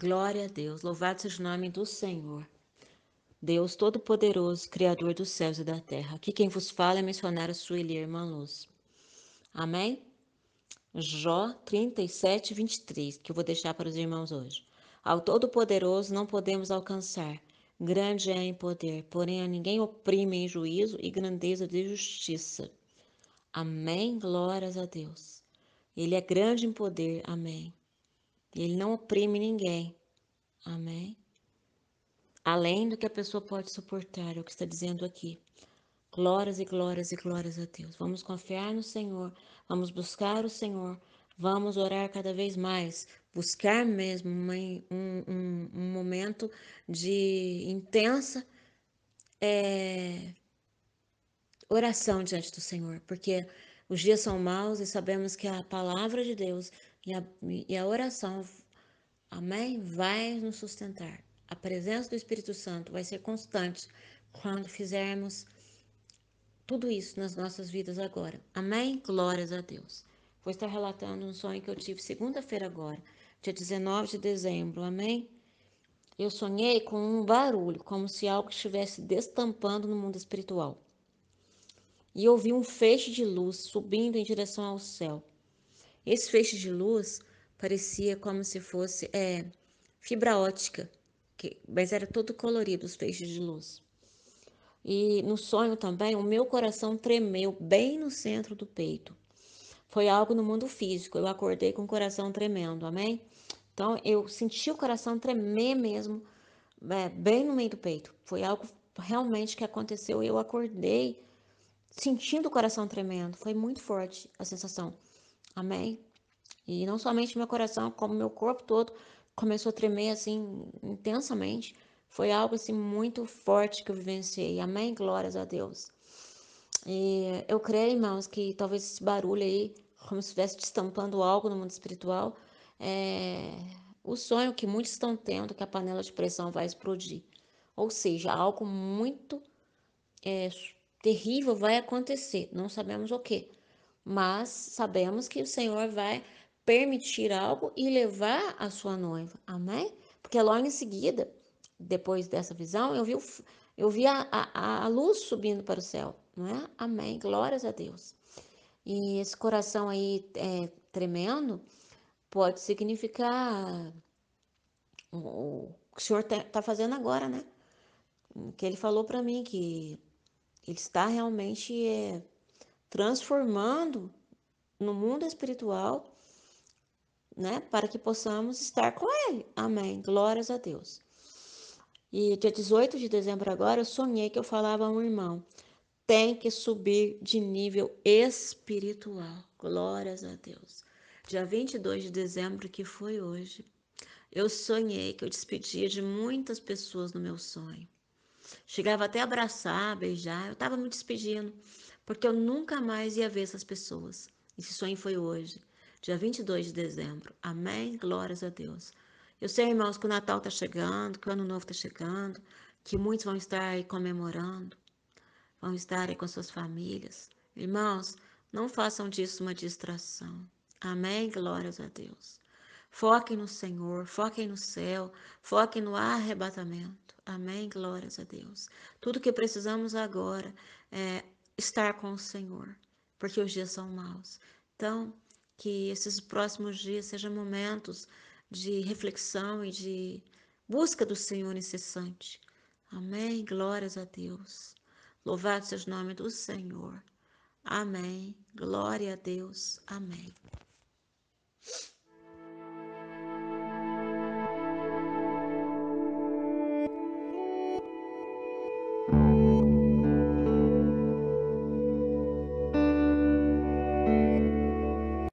Glória a Deus, louvado seja o nome do Senhor. Deus Todo-Poderoso, Criador dos céus e da terra. Aqui quem vos fala é a Sueli Irmã Luz. Amém? Jó 37, 23, que eu vou deixar para os irmãos hoje. Ao Todo-Poderoso não podemos alcançar. Grande é em poder, porém a ninguém oprime em juízo e grandeza de justiça. Amém? Glórias a Deus. Ele é grande em poder. Amém ele não oprime ninguém. Amém? Além do que a pessoa pode suportar, é o que está dizendo aqui. Glórias e glórias e glórias a Deus. Vamos confiar no Senhor, vamos buscar o Senhor, vamos orar cada vez mais, buscar mesmo uma, um, um, um, momento de intensa é, oração diante do Senhor, porque os dias são maus e sabemos que a palavra de Deus e a, e a oração, amém, vai nos sustentar. A presença do Espírito Santo vai ser constante quando fizermos tudo isso nas nossas vidas agora. Amém? Glórias a Deus. Vou estar relatando um sonho que eu tive segunda-feira agora, dia 19 de dezembro. Amém? Eu sonhei com um barulho, como se algo estivesse destampando no mundo espiritual e ouvi um feixe de luz subindo em direção ao céu. Esse feixe de luz parecia como se fosse é, fibra ótica, que, mas era todo colorido os feixes de luz. E no sonho também, o meu coração tremeu bem no centro do peito. Foi algo no mundo físico. Eu acordei com o coração tremendo, amém? Então eu senti o coração tremer mesmo, é, bem no meio do peito. Foi algo realmente que aconteceu. Eu acordei sentindo o coração tremendo. Foi muito forte a sensação. Amém? E não somente meu coração, como meu corpo todo começou a tremer assim intensamente. Foi algo assim muito forte que eu vivenciei. Amém? Glórias a Deus. E eu creio, irmãos, que talvez esse barulho aí, como se estivesse destampando algo no mundo espiritual, é o sonho que muitos estão tendo que a panela de pressão vai explodir. Ou seja, algo muito é, terrível vai acontecer, não sabemos o que, mas sabemos que o Senhor vai permitir algo e levar a sua noiva, amém? Porque logo em seguida, depois dessa visão, eu vi, o, eu vi a, a, a luz subindo para o céu, não é? Amém, glórias a Deus. E esse coração aí é, tremendo pode significar o, que o Senhor está tá fazendo agora, né? Que ele falou para mim que ele está realmente é, transformando no mundo espiritual, né, para que possamos estar com Ele. Amém. Glórias a Deus. E dia 18 de dezembro agora, eu sonhei que eu falava a um irmão: tem que subir de nível espiritual. Glórias a Deus. Dia 22 de dezembro, que foi hoje, eu sonhei que eu despedia de muitas pessoas no meu sonho. Chegava até a abraçar, beijar. Eu estava me despedindo, porque eu nunca mais ia ver essas pessoas. Esse sonho foi hoje, dia 22 de dezembro. Amém? Glórias a Deus. Eu sei, irmãos, que o Natal está chegando, que o Ano Novo está chegando, que muitos vão estar aí comemorando, vão estar aí com suas famílias. Irmãos, não façam disso uma distração. Amém? Glórias a Deus. Foquem no Senhor, foquem no céu, foquem no arrebatamento. Amém? Glórias a Deus. Tudo que precisamos agora é estar com o Senhor, porque os dias são maus. Então, que esses próximos dias sejam momentos de reflexão e de busca do Senhor incessante. Amém? Glórias a Deus. Louvado seja o nome do Senhor. Amém. Glória a Deus. Amém.